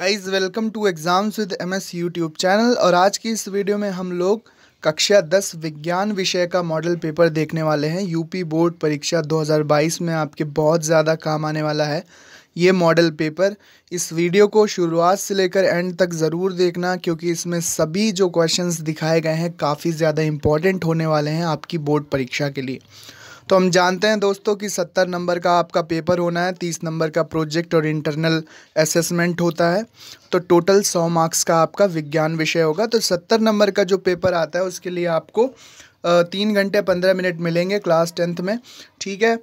Guys welcome to exams with M S YouTube channel और आज की इस वीडियो में हम लोग कक्षा 10 विज्ञान विषय का मॉडल पेपर देखने वाले हैं यूपी बोर्ड परीक्षा 2022 में आपके बहुत ज़्यादा काम आने वाला है ये मॉडल पेपर इस वीडियो को शुरुआत से लेकर एंड तक ज़रूर देखना क्योंकि इसमें सभी जो क्वेश्चंस दिखाए गए हैं काफ़ी ज़्यादा इम्पॉर्टेंट होने वाले हैं आपकी बोर्ड परीक्षा के लिए तो हम जानते हैं दोस्तों कि सत्तर नंबर का आपका पेपर होना है तीस नंबर का प्रोजेक्ट और इंटरनल असेसमेंट होता है तो टोटल सौ मार्क्स का आपका विज्ञान विषय होगा तो सत्तर नंबर का जो पेपर आता है उसके लिए आपको तीन घंटे पंद्रह मिनट मिलेंगे क्लास टेंथ में ठीक है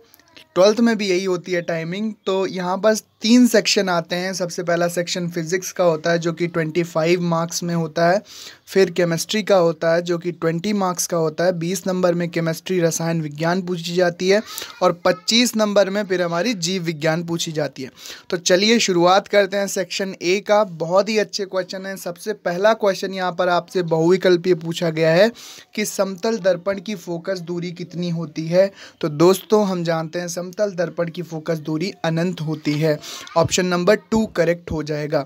ट्वेल्थ में भी यही होती है टाइमिंग तो यहाँ पर तीन सेक्शन आते हैं सबसे पहला सेक्शन फिज़िक्स का होता है जो कि ट्वेंटी फाइव मार्क्स में होता है फिर केमिस्ट्री का होता है जो कि ट्वेंटी मार्क्स का होता है बीस नंबर में केमिस्ट्री रसायन विज्ञान पूछी जाती है और पच्चीस नंबर में फिर हमारी जीव विज्ञान पूछी जाती है तो चलिए शुरुआत करते हैं सेक्शन ए का बहुत ही अच्छे क्वेश्चन है सबसे पहला क्वेश्चन यहाँ पर आपसे बहुविकल्पीय पूछा गया है कि समतल दर्पण की फोकस दूरी कितनी होती है तो दोस्तों हम जानते हैं समतल दर्पण की फोकस दूरी अनंत होती है ऑप्शन नंबर टू करेक्ट हो जाएगा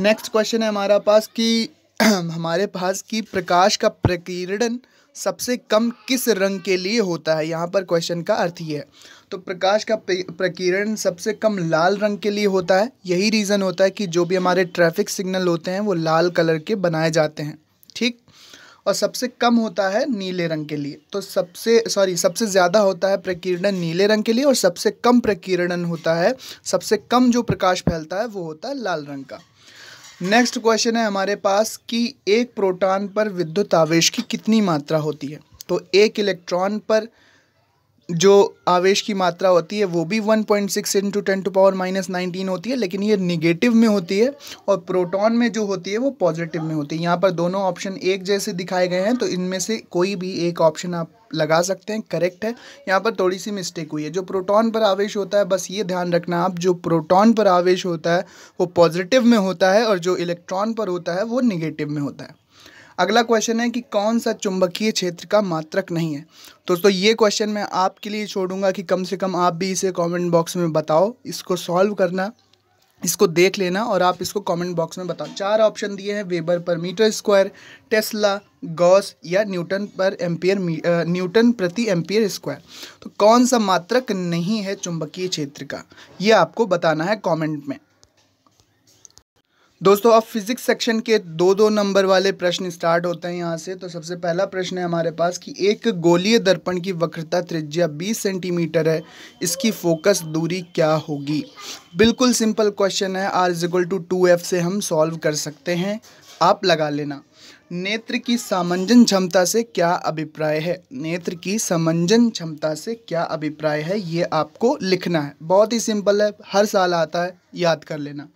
नेक्स्ट क्वेश्चन है हमारा पास कि हमारे पास कि प्रकाश का प्रकीर्णन सबसे कम किस रंग के लिए होता है यहाँ पर क्वेश्चन का अर्थ ये है तो प्रकाश का प्रकीर्णन सबसे कम लाल रंग के लिए होता है यही रीज़न होता है कि जो भी हमारे ट्रैफिक सिग्नल होते हैं वो लाल कलर के बनाए जाते हैं ठीक और सबसे कम होता है नीले रंग के लिए तो सबसे सॉरी सबसे ज़्यादा होता है प्रकीर्णन नीले रंग के लिए और सबसे कम प्रकीर्णन होता है सबसे कम जो प्रकाश फैलता है वो होता है लाल रंग का नेक्स्ट क्वेश्चन है हमारे पास कि एक प्रोटॉन पर विद्युत आवेश की कितनी मात्रा होती है तो एक इलेक्ट्रॉन पर जो आवेश की मात्रा होती है वो भी 1.6 point six into ten to power minus nineteen होती है लेकिन ये निगेटिव में होती है और प्रोटॉन में जो होती है वो पॉजिटिव में होती है यहाँ पर दोनों ऑप्शन एक जैसे दिखाए गए हैं तो इनमें से कोई भी एक ऑप्शन आप लगा सकते हैं करेक्ट है यहाँ पर थोड़ी सी मिस्टेक हुई है जो प्रोटॉन पर आवेश होता है बस ये ध्यान रखना आप जो प्रोटॉन पर आवेश होता है वो पॉजिटिव में होता है और जो इलेक्ट्रॉन पर होता है वो निगेटिव में होता है अगला क्वेश्चन है कि कौन सा चुंबकीय क्षेत्र का मात्रक नहीं है दोस्तों ये क्वेश्चन मैं आपके लिए छोड़ूंगा कि कम से कम आप भी इसे कमेंट बॉक्स में बताओ इसको सॉल्व करना इसको देख लेना और आप इसको कमेंट बॉक्स में बताओ चार ऑप्शन दिए हैं वेबर पर मीटर स्क्वायर टेस्ला गॉस या न्यूटन पर एम्पियर न्यूटन प्रति एम्पियर स्क्वायर तो कौन सा मात्रक नहीं है चुंबकीय क्षेत्र का ये आपको बताना है कॉमेंट में दोस्तों अब फिजिक्स सेक्शन के दो दो नंबर वाले प्रश्न स्टार्ट होते हैं यहाँ से तो सबसे पहला प्रश्न है हमारे पास कि एक गोलीय दर्पण की वक्रता त्रिज्या 20 सेंटीमीटर है इसकी फोकस दूरी क्या होगी बिल्कुल सिंपल क्वेश्चन है R equal to two F से हम सॉल्व कर सकते हैं आप लगा लेना नेत्र की सामंजन क्षमता से क्या अभिप्राय है नेत्र की सामंजन क्षमता से क्या अभिप्राय है ये आपको लिखना है बहुत ही सिंपल है हर साल आता है याद कर लेना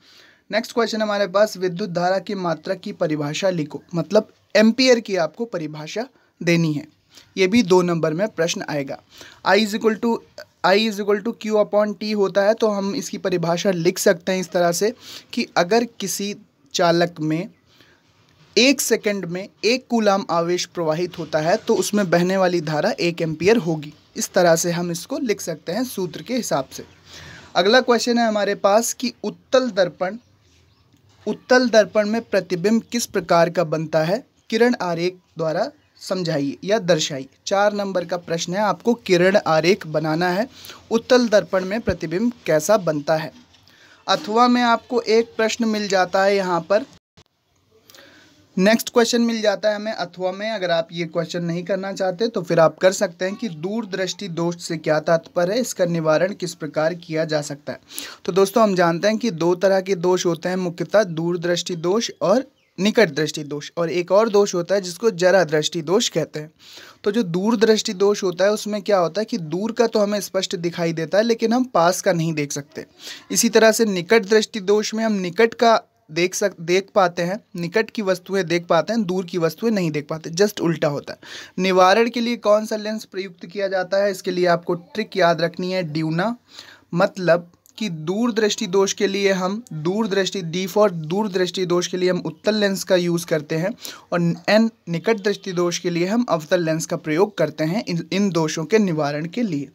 नेक्स्ट क्वेश्चन हमारे पास विद्युत धारा की मात्रा की परिभाषा लिखो मतलब एम्पियर की आपको परिभाषा देनी है ये भी दो नंबर में प्रश्न आएगा I is equal to I is equal to Q upon T होता है तो हम इसकी परिभाषा लिख सकते हैं इस तरह से कि अगर किसी चालक में एक सेकंड में एक कूलाम आवेश प्रवाहित होता है तो उसमें बहने वाली धारा एक एम्पियर होगी इस तरह से हम इसको लिख सकते हैं सूत्र के हिसाब से अगला क्वेश्चन है हमारे पास कि उत्तल दर्पण उत्तल दर्पण में प्रतिबिंब किस प्रकार का बनता है किरण आरेख द्वारा समझाइए या दर्शाइए चार नंबर का प्रश्न है आपको किरण आरेख बनाना है उत्तल दर्पण में प्रतिबिंब कैसा बनता है अथवा में आपको एक प्रश्न मिल जाता है यहाँ पर नेक्स्ट क्वेश्चन मिल जाता है हमें अथवा में अगर आप ये क्वेश्चन नहीं करना चाहते तो फिर आप कर सकते हैं कि दूरदृष्टि दोष से क्या तात्पर्य है इसका निवारण किस प्रकार किया जा सकता है तो दोस्तों हम जानते हैं कि दो तरह के दोष होते हैं मुख्यतः दूरदृष्टि दोष और निकट दृष्टि दोष और एक और दोष होता है जिसको जरा दृष्टि दोष कहते हैं तो जो दूर दृष्टि दोष होता है उसमें क्या होता है कि दूर का तो हमें स्पष्ट दिखाई देता है लेकिन हम पास का नहीं देख सकते इसी तरह से निकट दृष्टि दोष में हम निकट का देख सक देख पाते हैं निकट की वस्तुएं देख पाते हैं दूर की वस्तुएं नहीं देख पाते जस्ट उल्टा होता है निवारण के लिए कौन सा लेंस प्रयुक्त किया जाता है इसके लिए आपको ट्रिक याद रखनी है ड्यूना मतलब कि दूरदृष्टि दोष के लिए हम दूरदृष्टि डी फॉर दूरदृष्टि दोष के लिए हम उत्तल लेंस का यूज़ करते हैं और एन निकट दृष्टि दोष के लिए हम अवतल लेंस का प्रयोग करते हैं इन इन दोषों के निवारण के लिए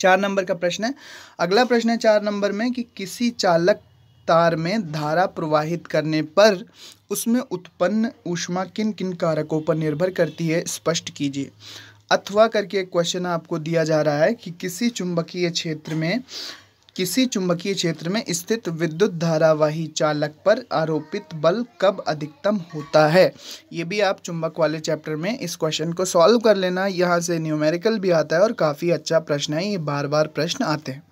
चार नंबर का प्रश्न है अगला प्रश्न है चार नंबर में कि किसी चालक तार में धारा प्रवाहित करने पर उसमें उत्पन्न ऊष्मा किन किन कारकों पर निर्भर करती है स्पष्ट कीजिए अथवा करके एक क्वेश्चन आपको दिया जा रहा है कि किसी चुंबकीय क्षेत्र में किसी चुंबकीय क्षेत्र में स्थित विद्युत धारावाही चालक पर आरोपित बल कब अधिकतम होता है ये भी आप चुंबक वाले चैप्टर में इस क्वेश्चन को सॉल्व कर लेना यहाँ से न्यूमेरिकल भी आता है और काफ़ी अच्छा प्रश्न है ये बार बार प्रश्न आते हैं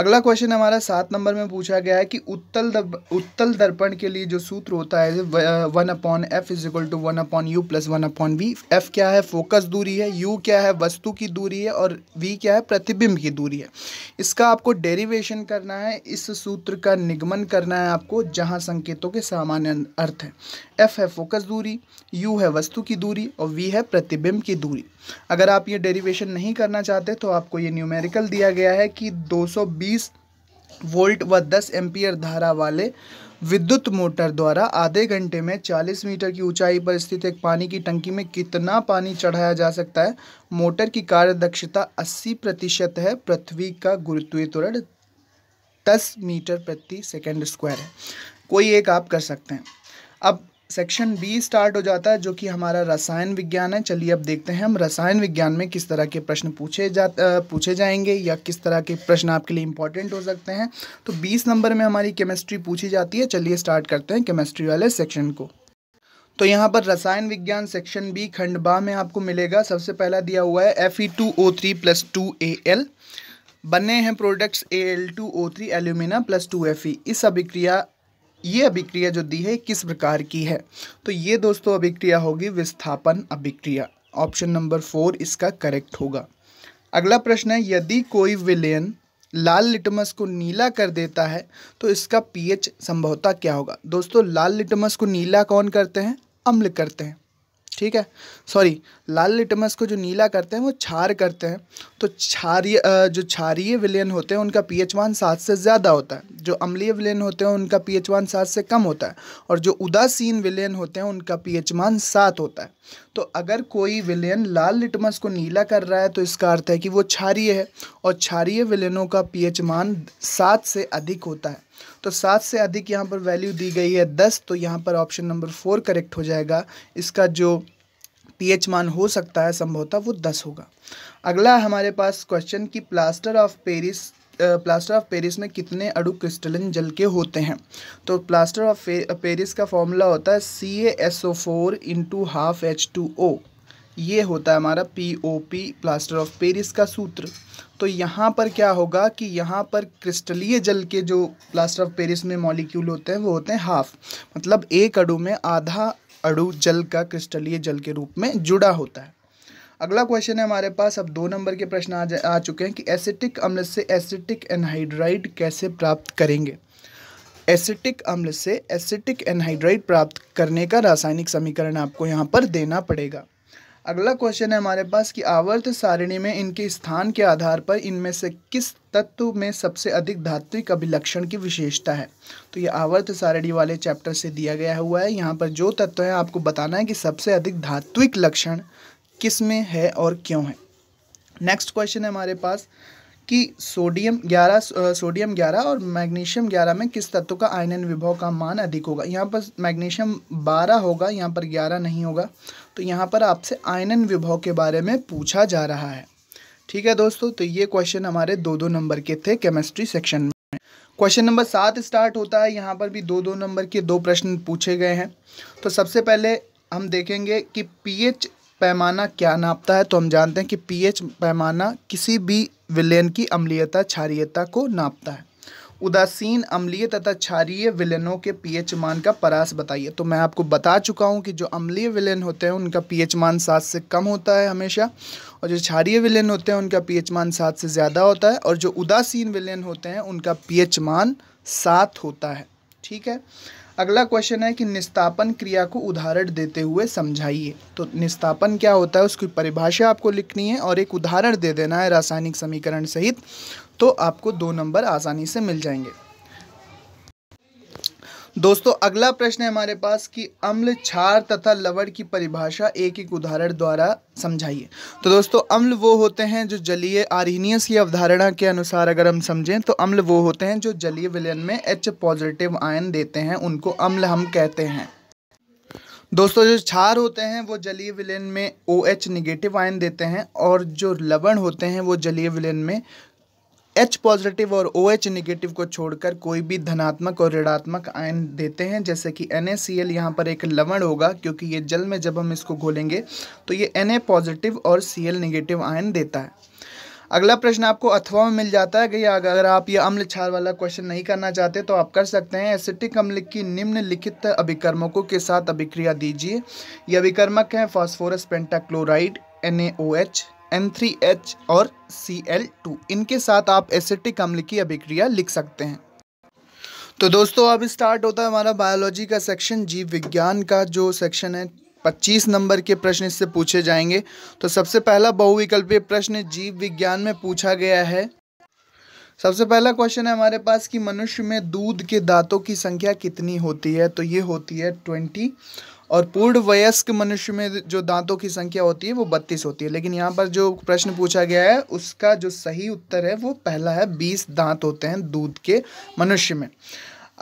अगला क्वेश्चन हमारा सात नंबर में पूछा गया है कि उत्तल दब, उत्तल दर्पण के लिए जो सूत्र होता है one upon F is equal to one upon U plus one upon V F क्या है फोकस दूरी है यू क्या है वस्तु की दूरी है और वी क्या है प्रतिबिंब की दूरी है इसका आपको डेरिवेशन करना है इस सूत्र का निगमन करना है आपको जहाँ संकेतों के सामान्य अर्थ हैं एफ है फोकस दूरी यू है वस्तु की दूरी और वी है प्रतिबिंब की दूरी अगर आप ये डेरिवेशन नहीं करना चाहते तो आपको ये न्यूमेरिकल दिया गया है कि 220 वोल्ट व 10 एम्पियर धारा वाले विद्युत मोटर द्वारा आधे घंटे में 40 मीटर की ऊंचाई पर स्थित एक पानी की टंकी में कितना पानी चढ़ाया जा सकता है मोटर की कार्य दक्षता अस्सी प्रतिशत है पृथ्वी का गुरुत्वीय त्वरण दस मीटर प्रति सेकंड स्क्वायर है कोई एक आप कर सकते हैं अब सेक्शन बी स्टार्ट हो जाता है जो कि हमारा रसायन विज्ञान है चलिए अब देखते हैं हम रसायन विज्ञान में किस तरह के प्रश्न पूछे जा पूछे जाएंगे या किस तरह के प्रश्न आपके लिए इंपॉर्टेंट हो सकते हैं तो बीस नंबर में हमारी केमिस्ट्री पूछी जाती है चलिए स्टार्ट करते हैं केमिस्ट्री वाले सेक्शन को तो यहाँ पर रसायन विज्ञान सेक्शन बी खंड बा में आपको मिलेगा सबसे पहला दिया हुआ है F E two O three plus two A L बने हैं products A L two O three alumina plus two F E इस अभिक्रिया ये अभिक्रिया जो दी है किस प्रकार की है तो ये दोस्तों अभिक्रिया होगी विस्थापन अभिक्रिया ऑप्शन नंबर फोर इसका करेक्ट होगा अगला प्रश्न है यदि कोई विलेन लाल लिटमस को नीला कर देता है तो इसका पीएच संभवता क्या होगा दोस्तों लाल लिटमस को नीला कौन करते हैं अम्ल करते हैं ठीक है सॉरी लाल लिटमस को जो नीला करते हैं वो क्षार करते हैं तो क्षारीय जो क्षारीय विलयन होते हैं उनका पी एच वन सात से ज़्यादा होता है जो अम्लीय विलयन होते हैं उनका पी एच वन सात से कम होता है और जो उदासीन विलयन होते हैं उनका पी एच मान सात होता है तो अगर कोई विलयन लाल लिटमस को नीला कर रहा है तो इसका अर्थ है कि वो क्षारीय है और क्षारीय विलयनों का पी एच मान सात से अधिक होता है तो सात से अधिक यहाँ पर वैल्यू दी गई है दस तो यहाँ पर ऑप्शन नंबर फोर करेक्ट हो जाएगा इसका जो पीएच मान हो सकता है संभवतः वो दस होगा अगला हमारे पास क्वेश्चन कि plaster of Paris plaster of Paris में कितने अड़ु क्रिस्टलिन जल के होते हैं तो प्लास्टर ऑफ पेरिस का फॉर्मूला होता है C A S O four into half H two O ये होता है हमारा P O P plaster of Paris का सूत्र तो यहाँ पर क्या होगा कि यहाँ पर क्रिस्टलीय जल के जो प्लास्टर ऑफ पेरिस में मॉलिक्यूल होते हैं वो होते हैं हाफ मतलब एक अड़ु में आधा अड़ु जल का क्रिस्टलीय जल के रूप में जुड़ा होता है अगला क्वेश्चन है हमारे पास अब दो नंबर के प्रश्न आ, आ चुके हैं कि एसिटिक अम्ल से एसिटिक एनहाइड्राइड कैसे प्राप्त करेंगे एसिटिक अम्ल से एसिटिक एनहाइड्राइड प्राप्त करने का रासायनिक समीकरण आपको यहाँ पर देना पड़ेगा अगला क्वेश्चन है हमारे पास कि आवर्त सारिणी में इनके स्थान के आधार पर इनमें से किस तत्व में सबसे अधिक धात्विक अभिलक्षण की विशेषता है तो ये आवर्त सारिणी वाले चैप्टर से दिया गया हुआ है यहाँ पर जो तत्व है आपको बताना है कि सबसे अधिक धात्विक लक्षण किस में है और क्यों है नेक्स्ट क्वेश्चन है हमारे पास कि सोडियम 11 सोडियम 11 और मैग्नीशियम 11 में किस तत्व का आयनन विभव का मान अधिक होगा यहाँ पर मैग्नीशियम 12 होगा यहाँ पर 11 नहीं होगा तो यहाँ पर आपसे आयनन विभव के बारे में पूछा जा रहा है ठीक है दोस्तों तो ये क्वेश्चन हमारे दो दो नंबर के थे केमिस्ट्री सेक्शन में क्वेश्चन नंबर सात स्टार्ट होता है यहाँ पर भी दो दो नंबर के दो प्रश्न पूछे गए हैं तो सबसे पहले हम देखेंगे कि पीएच पैमाना क्या नापता है तो हम जानते हैं कि पीएच पैमाना किसी भी विलयन की अम्लीयता क्षारियता को नापता है उदासीन अम्लीय तथा क्षारीय विलयनों के पीएच मान का परास बताइए तो मैं आपको बता चुका हूँ कि जो अम्लीय विलयन होते हैं उनका पीएच मान सात से कम होता है हमेशा और जो क्षारीय विलयन होते हैं उनका पीएच मान सात से ज़्यादा होता है और जो उदासीन विलयन होते हैं उनका पीएच मान सात होता है ठीक है अगला क्वेश्चन है कि निस्तापन क्रिया को उदाहरण देते हुए समझाइए तो निस्तापन क्या होता है उसकी परिभाषा आपको लिखनी है और एक उदाहरण दे देना है रासायनिक समीकरण सहित तो आपको दो नंबर आसानी से मिल जाएंगे दोस्तों अगला प्रश्न है हमारे पास कि अम्ल क्षार तथा लवण की परिभाषा एक एक उदाहरण द्वारा समझाइए तो दोस्तों अम्ल वो होते हैं जो जलीय आरिनियस की अवधारणा के अनुसार अगर हम समझें तो अम्ल वो होते हैं जो जलीय विलयन में एच पॉजिटिव आयन देते हैं उनको अम्ल हम कहते हैं दोस्तों जो क्षार होते हैं वो जलीय विलयन में ओ एच निगेटिव आयन देते हैं और जो लवण होते हैं वो जलीय विलयन में एच पॉजिटिव और ओ एच निगेटिव को छोड़कर कोई भी धनात्मक और ऋणात्मक आयन देते हैं जैसे कि एन ए सी एल यहाँ पर एक लवण होगा क्योंकि ये जल में जब हम इसको घोलेंगे तो ये एन ए पॉजिटिव और सी एल निगेटिव आयन देता है अगला प्रश्न आपको अथवा में मिल जाता है कि अगर आप ये अम्ल छार वाला क्वेश्चन नहीं करना चाहते तो आप कर सकते हैं एसिटिक अम्ल की निम्नलिखित अभिकर्मकों के साथ अभिक्रिया दीजिए ये अभिकर्मक हैं फॉस्फोरस पेंटाक्लोराइड एन N3H और Cl2 इनके साथ आप एसिटिक अम्ल की अभिक्रिया लिख सकते हैं तो दोस्तों अब स्टार्ट होता है हमारा बायोलॉजी का सेक्शन जीव विज्ञान का जो सेक्शन है पच्चीस नंबर के प्रश्न इससे पूछे जाएंगे तो सबसे पहला बहुविकल्पीय प्रश्न जीव विज्ञान में पूछा गया है सबसे पहला क्वेश्चन है हमारे पास कि मनुष्य में दूध के दांतों की संख्या कितनी होती है तो ये होती है ट्वेंटी और पूर्ण वयस्क मनुष्य में जो दांतों की संख्या होती है वो बत्तीस होती है लेकिन यहाँ पर जो प्रश्न पूछा गया है उसका जो सही उत्तर है वो पहला है बीस दांत होते हैं दूध के मनुष्य में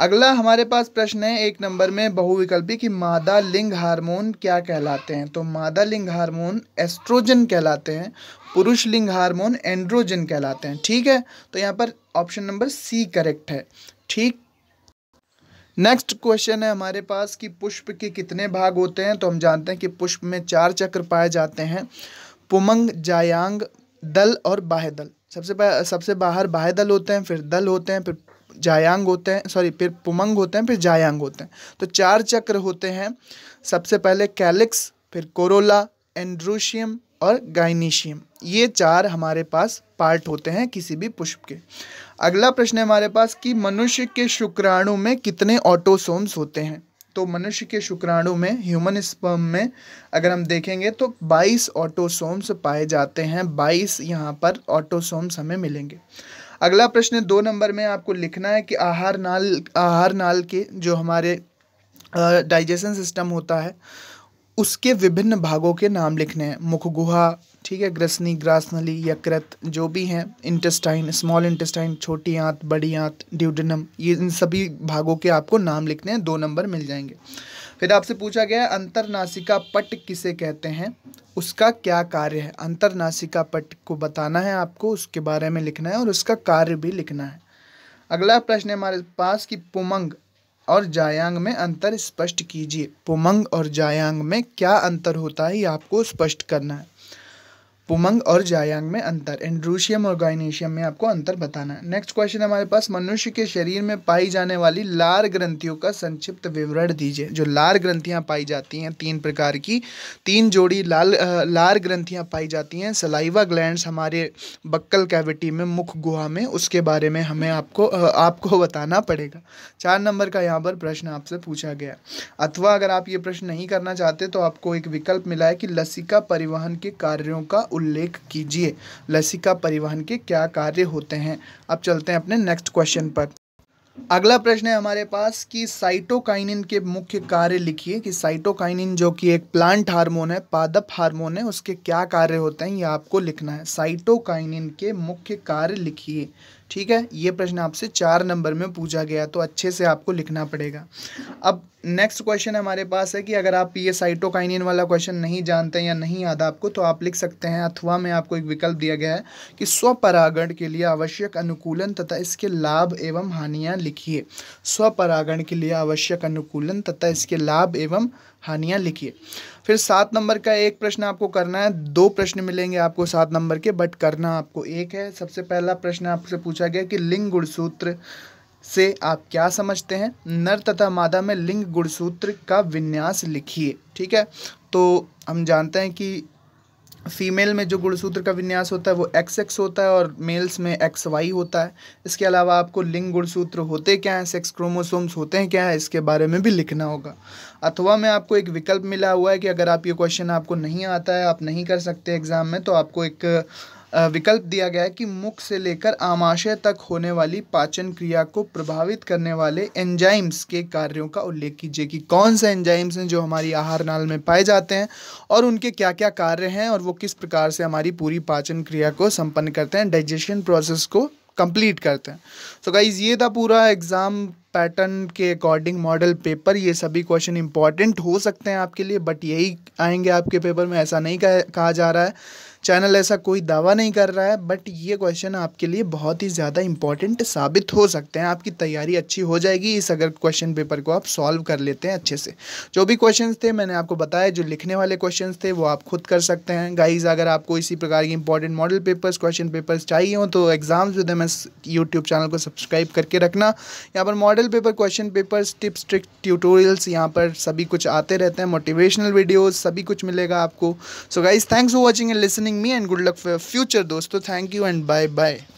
अगला हमारे पास प्रश्न है एक नंबर में बहुविकल्पी कि मादा लिंग हार्मोन क्या कहलाते हैं तो मादा लिंग हार्मोन एस्ट्रोजन कहलाते हैं पुरुष लिंग हार्मोन एंड्रोजन कहलाते हैं ठीक है तो यहाँ पर ऑप्शन नंबर सी करेक्ट है ठीक नेक्स्ट क्वेश्चन है हमारे पास कि पुष्प के कितने भाग होते हैं तो हम जानते हैं कि पुष्प में चार चक्र पाए जाते हैं पुमंग जायांग दल और बाह्य दल सबसे सबसे बाहर बाह्य दल होते हैं फिर दल होते हैं फिर जायांग होते हैं सॉरी फिर पुमंग होते हैं फिर जायांग होते हैं तो चार चक्र होते हैं सबसे पहले कैलिक्स फिर कोरोला एंड्रोशियम और गाइनीशियम ये चार हमारे पास पार्ट होते हैं किसी भी पुष्प के अगला प्रश्न है हमारे पास कि मनुष्य के शुक्राणु में कितने ऑटोसोम्स होते हैं तो मनुष्य के शुक्राणु में ह्यूमन स्पर्म में अगर हम देखेंगे तो 22 ऑटोसोम्स पाए जाते हैं 22 यहाँ पर ऑटोसोम्स हमें मिलेंगे अगला प्रश्न दो नंबर में आपको लिखना है कि आहार नाल आहार नाल के जो हमारे डाइजेशन सिस्टम होता है उसके विभिन्न भागों के नाम लिखने हैं मुखगुहा ठीक है ग्रसनी ग्रास नली या कृत जो भी हैं इंटेस्टाइन स्मॉल इंटेस्टाइन छोटी आंत बड़ी आंत ड्यूडनम ये इन सभी भागों के आपको नाम लिखने हैं दो नंबर मिल जाएंगे फिर आपसे पूछा गया है अंतरनासिका पट किसे कहते हैं उसका क्या कार्य है अंतरनासिका पट को बताना है आपको उसके बारे में लिखना है और उसका कार्य भी लिखना है अगला प्रश्न है हमारे पास कि पुमंग और जायांग में अंतर स्पष्ट कीजिए पुमंग और जायांग में क्या अंतर होता है ये आपको स्पष्ट करना है पुमंग और जायांग में अंतर एंड्रूशियम और गाइनेशियम में आपको अंतर बताना है नेक्स्ट क्वेश्चन हमारे पास मनुष्य के शरीर में पाई जाने वाली लार ग्रंथियों का संक्षिप्त विवरण दीजिए जो लार ग्रंथियां पाई जाती हैं तीन प्रकार की तीन जोड़ी लाल लार ग्रंथियां पाई जाती हैं सलाइवा ग्लैंड हमारे बक्कल कैविटी में मुख गुहा में उसके बारे में हमें आपको आपको बताना पड़ेगा चार नंबर का यहाँ पर प्रश्न आपसे पूछा गया अथवा अगर आप ये प्रश्न नहीं करना चाहते तो आपको एक विकल्प मिला है कि लसिका परिवहन के कार्यों का उल्लेख कीजिए लसिका परिवहन के क्या कार्य होते हैं अब चलते हैं अपने नेक्स्ट क्वेश्चन पर अगला प्रश्न है हमारे पास कि साइटोकाइनिन के मुख्य कार्य लिखिए कि साइटोकाइनिन जो कि एक प्लांट हार्मोन है पादप हार्मोन है उसके क्या कार्य होते हैं ये आपको लिखना है साइटोकाइनिन के मुख्य कार्य लिखिए ठीक है ये प्रश्न आपसे चार नंबर में पूछा गया तो अच्छे से आपको लिखना पड़ेगा अब नेक्स्ट क्वेश्चन हमारे पास है कि अगर आप ये साइटोकाइनिन वाला क्वेश्चन नहीं जानते या नहीं याद आपको तो आप लिख सकते हैं अथवा में आपको एक विकल्प दिया गया है कि स्वपरागण के लिए आवश्यक अनुकूलन तथा इसके लाभ एवं हानियाँ लिखिए स्वपरागण के लिए आवश्यक अनुकूलन तथा इसके लाभ एवं हानियाँ लिखिए फिर सात नंबर का एक प्रश्न आपको करना है दो प्रश्न मिलेंगे आपको सात नंबर के बट करना आपको एक है सबसे पहला प्रश्न आपसे पूछा गया कि लिंग गुणसूत्र से आप क्या समझते हैं नर तथा मादा में लिंग गुणसूत्र का विन्यास लिखिए ठीक है तो हम जानते हैं कि फीमेल में जो गुणसूत्र का विन्यास होता है वो एक्स एक्स होता है और मेल्स में एक्स वाई होता है इसके अलावा आपको लिंग गुणसूत्र होते क्या हैं सेक्स क्रोमोसोम्स होते हैं क्या है इसके बारे में भी लिखना होगा अथवा में आपको एक विकल्प मिला हुआ है कि अगर आप ये क्वेश्चन आपको नहीं आता है आप नहीं कर सकते एग्ज़ाम में तो आपको एक विकल्प दिया गया है कि मुख से लेकर आमाशय तक होने वाली पाचन क्रिया को प्रभावित करने वाले एंजाइम्स के कार्यों का उल्लेख कीजिए कि कौन से एंजाइम्स हैं जो हमारी आहार नाल में पाए जाते हैं और उनके क्या क्या कार्य हैं और वो किस प्रकार से हमारी पूरी पाचन क्रिया को संपन्न करते हैं डाइजेशन प्रोसेस को कंप्लीट करते हैं सो so गाइज ये था पूरा एग्ज़ाम पैटर्न के अकॉर्डिंग मॉडल पेपर ये सभी क्वेश्चन इंपॉर्टेंट हो सकते हैं आपके लिए बट यही आएंगे आपके पेपर में ऐसा नहीं कहा जा रहा है चैनल ऐसा कोई दावा नहीं कर रहा है बट ये क्वेश्चन आपके लिए बहुत ही ज़्यादा इंपॉर्टेंट साबित हो सकते हैं आपकी तैयारी अच्छी हो जाएगी इस अगर क्वेश्चन पेपर को आप सॉल्व कर लेते हैं अच्छे से जो भी क्वेश्चन थे मैंने आपको बताया जो लिखने वाले क्वेश्चन थे वो आप खुद कर सकते हैं गाइज अगर आपको इसी प्रकार के important model papers question papers चाहिए हो तो exams with M S YouTube channel को सब्सक्राइब करके रखना यहाँ पर model paper question papers tips trick tutorials यहाँ पर सभी कुछ आते रहते हैं मोटिवेशनल वीडियोज़ सभी कुछ मिलेगा आपको so guys thanks for watching and listening me and good luck for your future, dosto. Thank you and bye bye.